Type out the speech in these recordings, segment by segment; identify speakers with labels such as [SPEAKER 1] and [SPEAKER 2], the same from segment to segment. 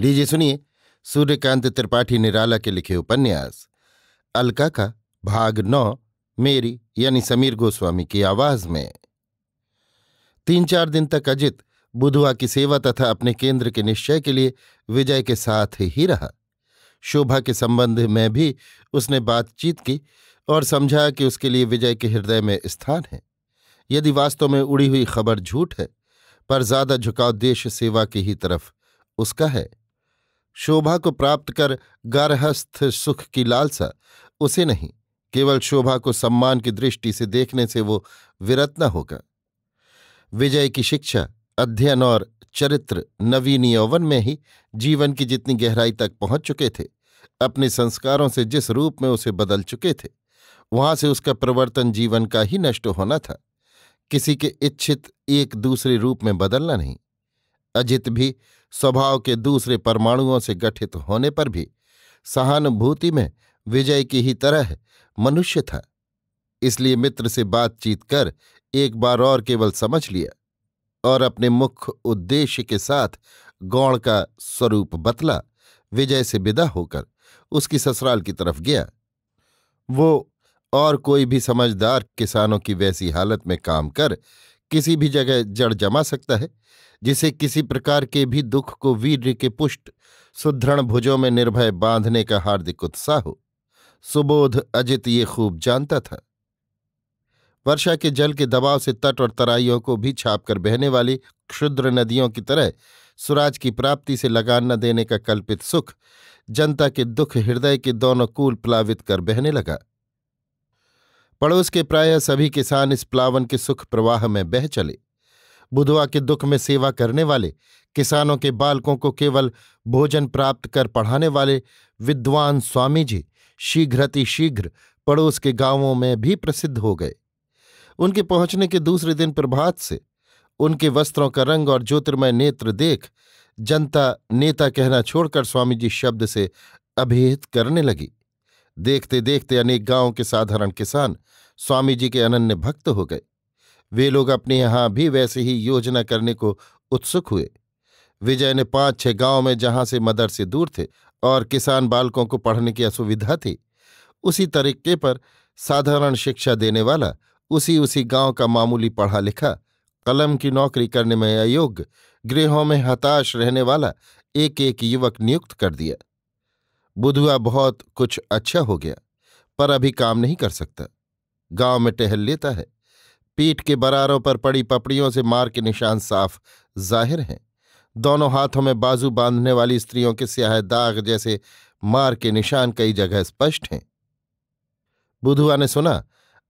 [SPEAKER 1] लीजिए सुनिए सूर्यकांत त्रिपाठी निराला के लिखे उपन्यास अलका का भाग नौ मेरी यानी समीर गोस्वामी की आवाज में तीन चार दिन तक अजित बुधवा की सेवा तथा अपने केंद्र के निश्चय के लिए विजय के साथ ही रहा शोभा के संबंध में भी उसने बातचीत की और समझाया कि उसके लिए विजय के हृदय में स्थान है यदि वास्तव में उड़ी हुई खबर झूठ है पर ज्यादा झुकाव देश सेवा की ही तरफ उसका है शोभा को प्राप्त कर गर्हस्थ सुख की लालसा उसे नहीं केवल शोभा को सम्मान की दृष्टि से देखने से वो विरत न होगा विजय की शिक्षा अध्ययन और चरित्र नवीन यौवन में ही जीवन की जितनी गहराई तक पहुंच चुके थे अपने संस्कारों से जिस रूप में उसे बदल चुके थे वहां से उसका प्रवर्तन जीवन का ही नष्ट होना था किसी के इच्छित एक दूसरे रूप में बदलना नहीं अजित भी स्वभाव के दूसरे परमाणुओं से गठित होने पर भी सहानुभूति में विजय की ही तरह मनुष्य था इसलिए मित्र से बातचीत कर एक बार और केवल समझ लिया और अपने मुख्य उद्देश्य के साथ गौण का स्वरूप बतला विजय से विदा होकर उसकी ससुराल की तरफ गया वो और कोई भी समझदार किसानों की वैसी हालत में काम कर किसी भी जगह जड़ जमा सकता है जिसे किसी प्रकार के भी दुख को वीर्य के पुष्ट सुदृढ़ भुजों में निर्भय बांधने का हार्दिक उत्साह हो सुबोध अजित ये खूब जानता था वर्षा के जल के दबाव से तट और तराइयों को भी छापकर बहने वाली क्षुद्र नदियों की तरह सुराज की प्राप्ति से लगान न देने का कल्पित सुख जनता के दुख हृदय के दोनों कूल प्लावित कर बहने लगा पड़ोस के प्राय सभी किसान इस प्लावन के सुख प्रवाह में बह चले बुधवा के दुख में सेवा करने वाले किसानों के बालकों को केवल भोजन प्राप्त कर पढ़ाने वाले विद्वान स्वामी जी शीघ्रतिशीघ्र पड़ोस के गांवों में भी प्रसिद्ध हो गए उनके पहुंचने के दूसरे दिन प्रभात से उनके वस्त्रों का रंग और ज्योतिर्मय नेत्र देख जनता नेता कहना छोड़कर स्वामी जी शब्द से अभिहित करने लगी देखते देखते अनेक गांवों के साधारण किसान स्वामी जी के अनन्य भक्त हो गए वे लोग अपने यहाँ भी वैसे ही योजना करने को उत्सुक हुए विजय ने पांच छह गांव में जहां से मदर से दूर थे और किसान बालकों को पढ़ने की असुविधा थी उसी तरीके पर साधारण शिक्षा देने वाला उसी उसी गांव का मामूली पढ़ा लिखा कलम की नौकरी करने में अयोग्य गृहों में हताश रहने वाला एक एक युवक नियुक्त कर दिया बुधुआ बहुत कुछ अच्छा हो गया पर अभी काम नहीं कर सकता गांव में टहल लेता है पीठ के बरारों पर पड़ी पपड़ियों से मार के निशान साफ जाहिर हैं दोनों हाथों में बाजू बांधने वाली स्त्रियों के स्याह दाग जैसे मार के निशान कई जगह स्पष्ट हैं बुधुआ ने सुना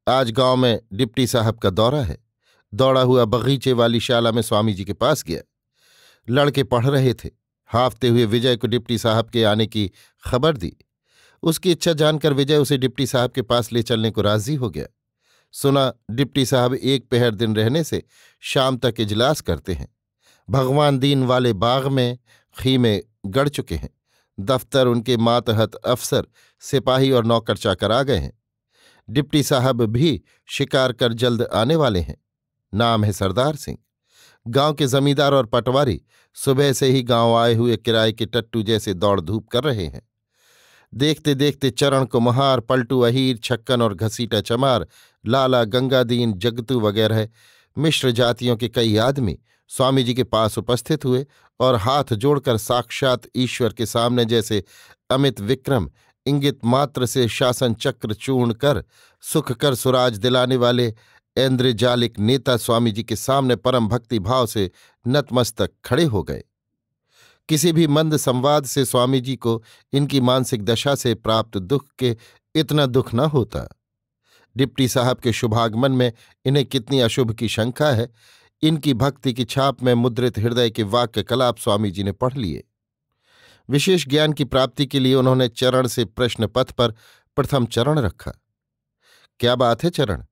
[SPEAKER 1] आज गांव में डिप्टी साहब का दौरा है दौड़ा हुआ बगीचे वाली शाला में स्वामी जी के पास गया लड़के पढ़ रहे थे हाँफते हुए विजय को डिप्टी साहब के आने की खबर दी उसकी इच्छा जानकर विजय उसे डिप्टी साहब के पास ले चलने को राजी हो गया सुना डिप्टी साहब एक पहर दिन रहने से शाम तक इजलास करते हैं भगवान दीन वाले बाग में खीमे गढ़ चुके हैं दफ्तर उनके मातहत अफसर सिपाही और नौकर चाकर आ गए हैं डिप्टी साहब भी शिकार कर जल्द आने वाले हैं नाम है सरदार सिंह गांव के जमींदार और पटवारी सुबह से ही गांव आए हुए किराए के टट्टू जैसे दौड़ धूप कर रहे हैं देखते देखते चरण कुम्हार पलटू अहीर छक्कन और घसीटा चमार लाला गंगादीन जगतू वगैरह मिश्र जातियों के कई आदमी स्वामी जी के पास उपस्थित हुए और हाथ जोड़कर साक्षात ईश्वर के सामने जैसे अमित विक्रम इंगित मात्र से शासन चक्र चूर्ण कर सुख कर सुराज दिलाने वाले इंद्रजालिक नेता स्वामी जी के सामने परम भक्ति भाव से नतमस्तक खड़े हो गए किसी भी मंद संवाद से स्वामी जी को इनकी मानसिक दशा से प्राप्त दुख के इतना दुख न होता डिप्टी साहब के शुभागमन में इन्हें कितनी अशुभ की शंका है इनकी भक्ति की छाप में मुद्रित हृदय के वाक्य कलाप स्वामी जी ने पढ़ लिए विशेष ज्ञान की प्राप्ति के लिए उन्होंने चरण से प्रश्न पथ पर प्रथम चरण रखा क्या बात है चरण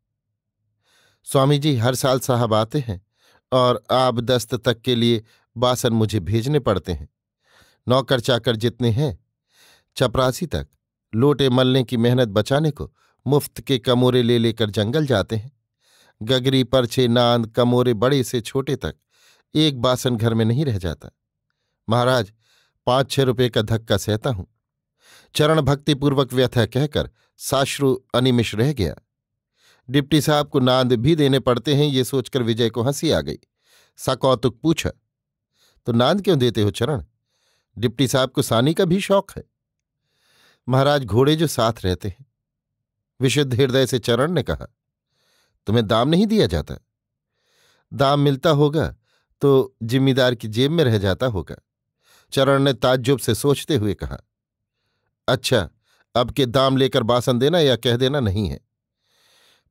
[SPEAKER 1] स्वामी जी हर साल साहब आते हैं और आप दस्त तक के लिए बासन मुझे भेजने पड़ते हैं नौकर चाकर जितने हैं चपरासी तक लोटे मलने की मेहनत बचाने को मुफ्त के कमोरे ले लेकर जंगल जाते हैं गगरी परछे नांद कमोरे बड़े से छोटे तक एक बासन घर में नहीं रह जाता महाराज पांच छह रुपये का धक्का सहता हूं चरण भक्तिपूर्वक व्यथा कहकर साश्रु अनिमिष रह गया डिप्टी साहब को नांद भी देने पड़ते हैं ये सोचकर विजय को हंसी आ गई सकौतुक पूछा तो नांद क्यों देते हो चरण डिप्टी साहब को सानी का भी शौक है महाराज घोड़े जो साथ रहते हैं विशुद्ध हृदय से चरण ने कहा तुम्हें दाम नहीं दिया जाता दाम मिलता होगा तो जिम्मेदार की जेब में रह जाता होगा चरण ने ताज्जुब से सोचते हुए कहा अच्छा अब के दाम लेकर बासन देना या कह देना नहीं है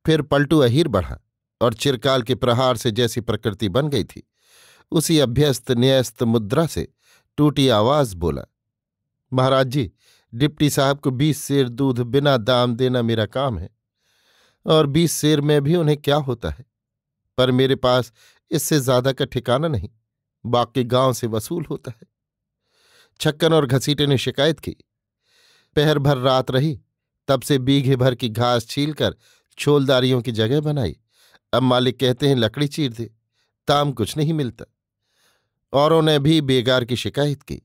[SPEAKER 1] फिर पलटू अहीर बढ़ा और चिरकाल के प्रहार से जैसी प्रकृति बन गई थी उसी अभ्यस्त न्यस्त मुद्रा से टूटी आवाज बोला महाराज जी डिप्टी साहब को बीस सेर दूध बिना दाम देना मेरा काम है और बीस सेर में भी उन्हें क्या होता है पर मेरे पास इससे ज्यादा का ठिकाना नहीं बाकी गांव से वसूल होता है छक्कन और घसीटे ने शिकायत की पहर भर रात रही तब से बीघे भर की घास छीलकर छोलदारियों की जगह बनाई अब मालिक कहते हैं लकड़ी चीर दे ताम कुछ नहीं मिलता औरों ने भी बेगार की शिकायत की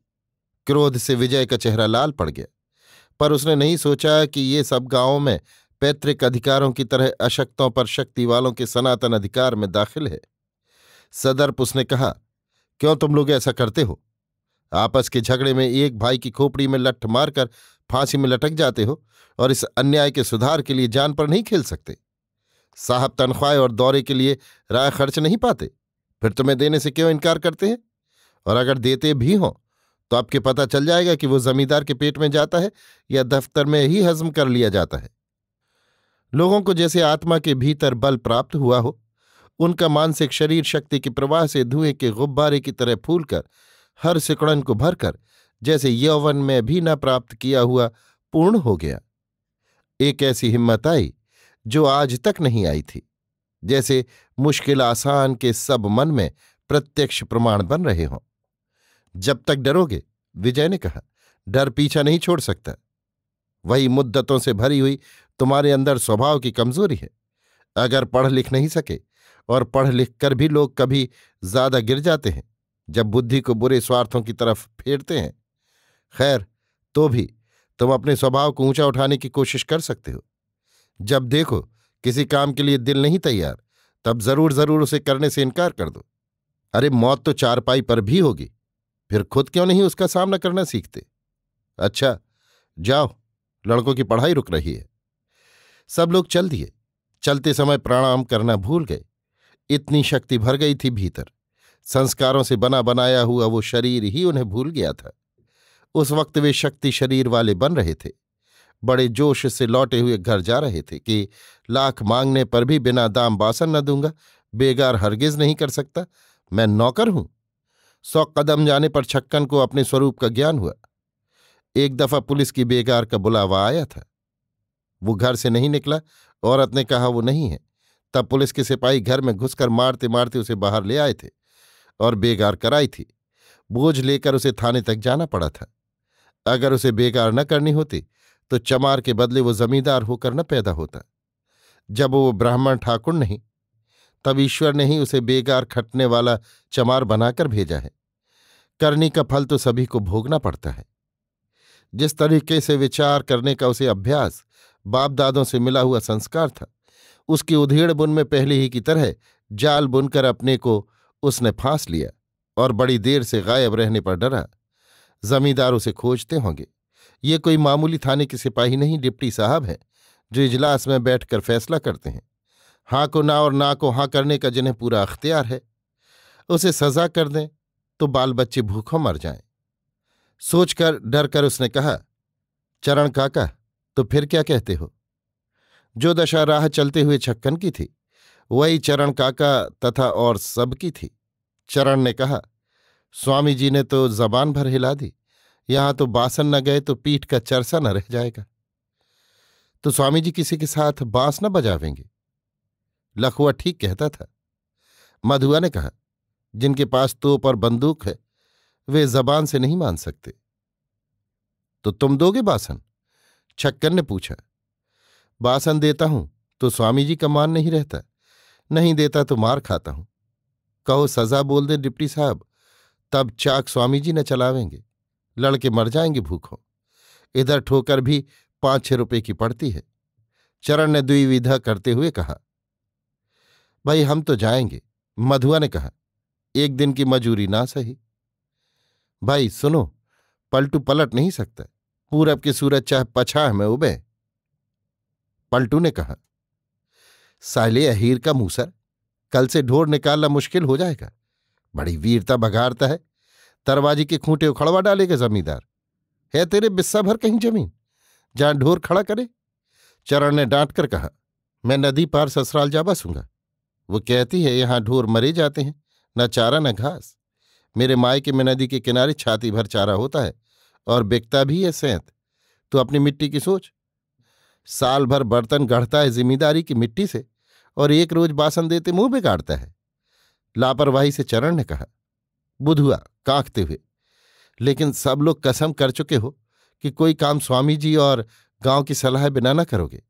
[SPEAKER 1] क्रोध से विजय का चेहरा लाल पड़ गया पर उसने नहीं सोचा कि ये सब गांवों में पैतृक अधिकारों की तरह अशक्तों पर शक्ति वालों के सनातन अधिकार में दाखिल है सदर्प उसने कहा क्यों तुम लोग ऐसा करते हो आपस के झगड़े में एक भाई की खोपड़ी में लठ मारकर फांसी में लटक जाते हो और इस अन्याय के सुधार के लिए जान पर नहीं खेल सकते साहब तनख्वाह और दौरे के लिए राय खर्च नहीं पाते फिर तुम्हें देने से क्यों इनकार करते हैं और अगर देते भी हों तो आपके पता चल जाएगा कि वो जमींदार के पेट में जाता है या दफ्तर में ही हजम कर लिया जाता है लोगों को जैसे आत्मा के भीतर बल प्राप्त हुआ हो उनका मानसिक शरीर शक्ति के प्रवाह से धुएं के गुब्बारे की तरह फूलकर हर सिकुड़न को भरकर जैसे यौवन में भी न प्राप्त किया हुआ पूर्ण हो गया एक ऐसी हिम्मत आई जो आज तक नहीं आई थी जैसे मुश्किल आसान के सब मन में प्रत्यक्ष प्रमाण बन रहे हों जब तक डरोगे विजय ने कहा डर पीछा नहीं छोड़ सकता वही मुद्दतों से भरी हुई तुम्हारे अंदर स्वभाव की कमजोरी है अगर पढ़ लिख नहीं सके और पढ़ लिख कर भी लोग कभी ज्यादा गिर जाते हैं जब बुद्धि को बुरे स्वार्थों की तरफ फेरते हैं खैर तो भी तुम अपने स्वभाव को ऊंचा उठाने की कोशिश कर सकते हो जब देखो किसी काम के लिए दिल नहीं तैयार तब जरूर जरूर उसे करने से इनकार कर दो अरे मौत तो चारपाई पर भी होगी फिर खुद क्यों नहीं उसका सामना करना सीखते अच्छा जाओ लड़कों की पढ़ाई रुक रही है सब लोग चल दिए चलते समय प्राणाम करना भूल गए इतनी शक्ति भर गई थी भीतर संस्कारों से बना बनाया हुआ वो शरीर ही उन्हें भूल गया था उस वक्त वे शक्ति शरीर वाले बन रहे थे बड़े जोश से लौटे हुए घर जा रहे थे कि लाख मांगने पर भी बिना दाम बासन न दूंगा बेगार हरगिज नहीं कर सकता मैं नौकर हूं सौ कदम जाने पर छक्कन को अपने स्वरूप का ज्ञान हुआ एक दफा पुलिस की बेगार का बुलावा आया था वो घर से नहीं निकला औरत ने कहा वो नहीं है तब पुलिस के सिपाही घर में घुसकर मारते मारते उसे बाहर ले आए थे और बेगार कराई थी बोझ लेकर उसे थाने तक जाना पड़ा था अगर उसे बेकार न करनी होती तो चमार के बदले वो जमींदार होकर न पैदा होता जब वो ब्राह्मण ठाकुर नहीं तब ईश्वर ने ही उसे बेकार खटने वाला चमार बनाकर भेजा है करनी का फल तो सभी को भोगना पड़ता है जिस तरीके से विचार करने का उसे अभ्यास बाप दादों से मिला हुआ संस्कार था उसकी उधेड़ बुन में पहले ही की तरह जाल बुनकर अपने को उसने फांस लिया और बड़ी देर से गायब रहने पर डरा जमींदार उसे खोजते होंगे ये कोई मामूली थाने के सिपाही नहीं डिप्टी साहब हैं जो इजलास में बैठकर फैसला करते हैं हाँ को ना और ना को हाँ करने का जिन्हें पूरा अख्तियार है उसे सजा कर दें तो बाल बच्चे भूखों मर जाएं सोचकर डर कर उसने कहा चरण काका तो फिर क्या कहते हो जो दशा राह चलते हुए छक्कन की थी वही चरण काका तथा और सब की थी चरण ने कहा स्वामी जी ने तो जबान भर हिला दी यहां तो बासन न गए तो पीठ का चरसा न रह जाएगा तो स्वामी जी किसी के साथ बांस न बजावेंगे लखुआ ठीक कहता था मधुआ ने कहा जिनके पास तोप और बंदूक है वे जबान से नहीं मान सकते तो तुम दोगे बासन छक्कर ने पूछा बासन देता हूं तो स्वामी जी का मान नहीं रहता नहीं देता तो मार खाता हूं कहो सजा बोल दे डिप्टी साहब तब चाक स्वामी जी न चलावेंगे लड़के मर जाएंगे भूखों इधर ठोकर भी पांच छह रुपए की पड़ती है चरण ने द्विविधा करते हुए कहा भाई हम तो जाएंगे मधुआ ने कहा एक दिन की मजूरी ना सही भाई सुनो पलटू पलट नहीं सकता पूरब के सूरज चाहे पछाह में उबे पलटू ने कहा साले अहीर का मूसर कल से ढोर निकालना मुश्किल हो जाएगा बड़ी वीरता बघारता है दरवाजे के खूंटे उखड़वा डालेगा जमींदार है तेरे बिस्सा भर कहीं जमीन जहां ढोर खड़ा करे चरण ने डांट कर कहा मैं नदी पार ससुराल जा बसूंगा वो कहती है यहां ढोर मरे जाते हैं न चारा न घास मेरे मायके में नदी के किनारे छाती भर चारा होता है और बिकता भी है सैंत तो अपनी मिट्टी की सोच साल भर बर्तन गढ़ता है जिम्मेदारी की मिट्टी से और एक रोज बासन देते मुंह बिगाड़ता है लापरवाही से चरण ने कहा बुधुआ कांखते हुए लेकिन सब लोग कसम कर चुके हो कि कोई काम स्वामी जी और गांव की सलाह बिना ना करोगे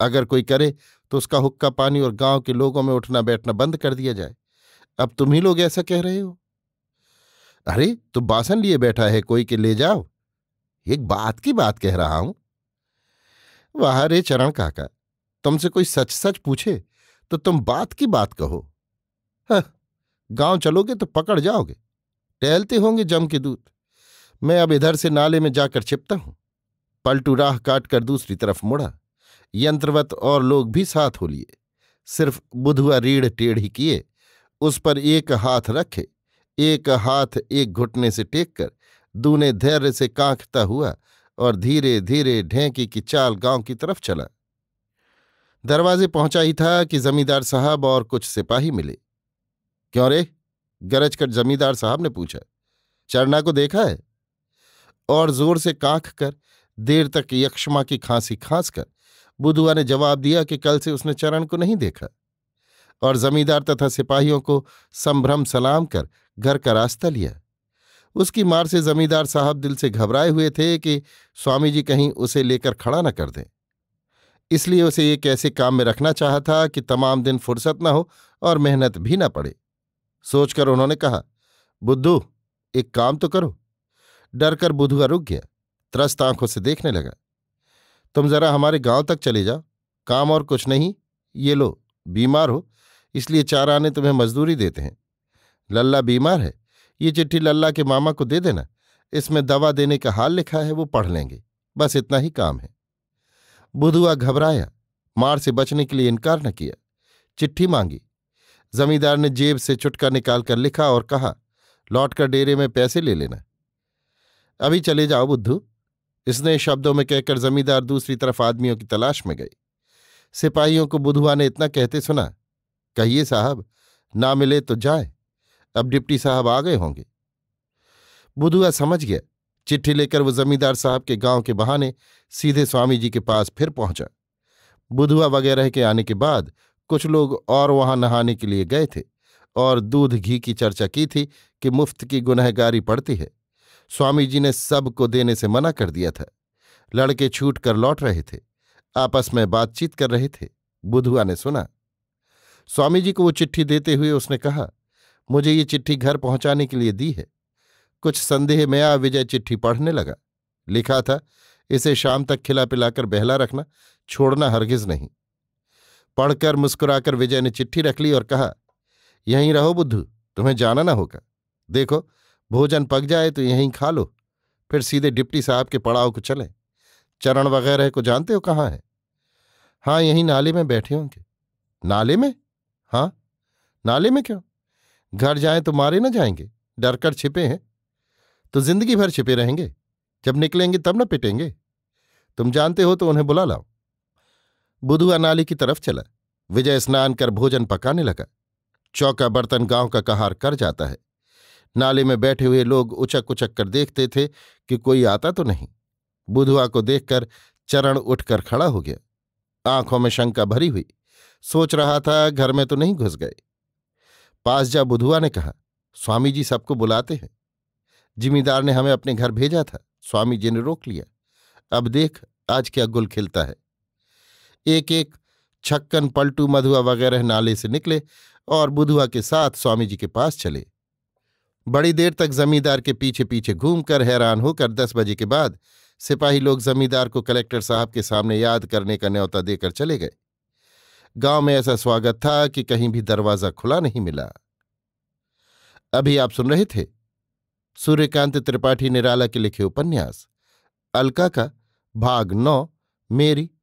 [SPEAKER 1] अगर कोई करे तो उसका हुक्का पानी और गांव के लोगों में उठना बैठना बंद कर दिया जाए अब तुम ही लोग ऐसा कह रहे हो अरे तो बासन लिए बैठा है कोई के ले जाओ एक बात की बात कह रहा हूं वाह रे चरण काका तुमसे कोई सच सच पूछे तो तुम बात की बात कहो हाँ गांव चलोगे तो पकड़ जाओगे टहलते होंगे जम के दूत मैं अब इधर से नाले में जाकर छिपता हूं पलटू राह काट कर दूसरी तरफ मुड़ा यंत्रवत और लोग भी साथ हो लिए सिर्फ बुधुआ रीढ़ टेढ़ी किए उस पर एक हाथ रखे एक हाथ एक घुटने से टेक कर दूने धैर्य से कांखता हुआ और धीरे धीरे ढेंकी की चाल गांव की तरफ चला दरवाजे पहुंचा ही था कि जमींदार साहब और कुछ सिपाही मिले क्यों रे गरज कर जमींदार साहब ने पूछा चरना को देखा है और जोर से कांख कर देर तक यक्षमा की खांसी खांस कर बुधुआ ने जवाब दिया कि कल से उसने चरण को नहीं देखा और जमींदार तथा सिपाहियों को संभ्रम सलाम कर घर का रास्ता लिया उसकी मार से जमींदार साहब दिल से घबराए हुए थे कि स्वामी जी कहीं उसे लेकर खड़ा न कर दें इसलिए उसे एक ऐसे काम में रखना चाहता था कि तमाम दिन फुर्सत न हो और मेहनत भी न पड़े सोचकर उन्होंने कहा बुद्धू एक काम तो करो डरकर बुधुआ रुक गया त्रस्त आंखों से देखने लगा तुम जरा हमारे गांव तक चले जाओ काम और कुछ नहीं ये लो बीमार हो इसलिए चार आने तुम्हें मजदूरी देते हैं लल्ला बीमार है ये चिट्ठी लल्ला के मामा को दे देना इसमें दवा देने का हाल लिखा है वो पढ़ लेंगे बस इतना ही काम है बुधुआ घबराया मार से बचने के लिए इनकार न किया चिट्ठी मांगी जमींदार ने जेब से चुटका निकालकर लिखा और कहा लौटकर डेरे में पैसे ले लेना अभी चले जाओ बुद्धू इसने शब्दों में कहकर जमींदार दूसरी तरफ आदमियों की तलाश में गए सिपाहियों को बुधुआ ने इतना कहते सुना कहिए साहब ना मिले तो जाए अब डिप्टी साहब आ गए होंगे बुधुआ समझ गया चिट्ठी लेकर वो जमींदार साहब के गांव के बहाने सीधे स्वामी जी के पास फिर पहुंचा बुधुआ वगैरह के आने के बाद कुछ लोग और वहां नहाने के लिए गए थे और दूध घी की चर्चा की थी कि मुफ्त की गुनहगारी पड़ती है स्वामी जी ने सबको देने से मना कर दिया था लड़के छूट कर लौट रहे थे आपस में बातचीत कर रहे थे बुधुआ ने सुना स्वामी जी को वो चिट्ठी देते हुए उसने कहा मुझे ये चिट्ठी घर पहुंचाने के लिए दी है कुछ संदेह में आ विजय चिट्ठी पढ़ने लगा लिखा था इसे शाम तक खिला पिलाकर बहला रखना छोड़ना हरगिज नहीं पढ़कर मुस्कुराकर विजय ने चिट्ठी रख ली और कहा यहीं रहो बुद्धू तुम्हें जाना ना होगा देखो भोजन पक जाए तो यहीं खा लो फिर सीधे डिप्टी साहब के पड़ाव को चले चरण वगैरह को जानते हो कहाँ है हाँ यहीं नाले में बैठे होंगे नाले में हाँ नाले में क्यों घर जाए तो मारे ना जाएंगे डर कर छिपे हैं तो जिंदगी भर छिपे रहेंगे जब निकलेंगे तब ना पिटेंगे तुम जानते हो तो उन्हें बुला लाओ बुधुआ नाली की तरफ चला विजय स्नान कर भोजन पकाने लगा चौका बर्तन गांव का कहार कर जाता है नाले में बैठे हुए लोग उचक उचक कर देखते थे कि कोई आता तो नहीं बुधुआ को देखकर चरण उठकर खड़ा हो गया आंखों में शंका भरी हुई सोच रहा था घर में तो नहीं घुस गए पास जा बुधुआ ने कहा स्वामी जी सबको बुलाते हैं जिमीदार ने हमें अपने घर भेजा था स्वामी जी ने रोक लिया अब देख आज क्या गुल खिलता है एक एक छक्कन पलटू मधुआ वगैरह नाले से निकले और बुधुआ के साथ स्वामी जी के पास चले बड़ी देर तक जमींदार के पीछे पीछे घूमकर हैरान होकर दस बजे के बाद सिपाही लोग जमींदार को कलेक्टर साहब के सामने याद करने का न्यौता देकर चले गए गांव में ऐसा स्वागत था कि कहीं भी दरवाजा खुला नहीं मिला अभी आप सुन रहे थे सूर्यकांत त्रिपाठी निराला के लिखे उपन्यास अलका का भाग नौ मेरी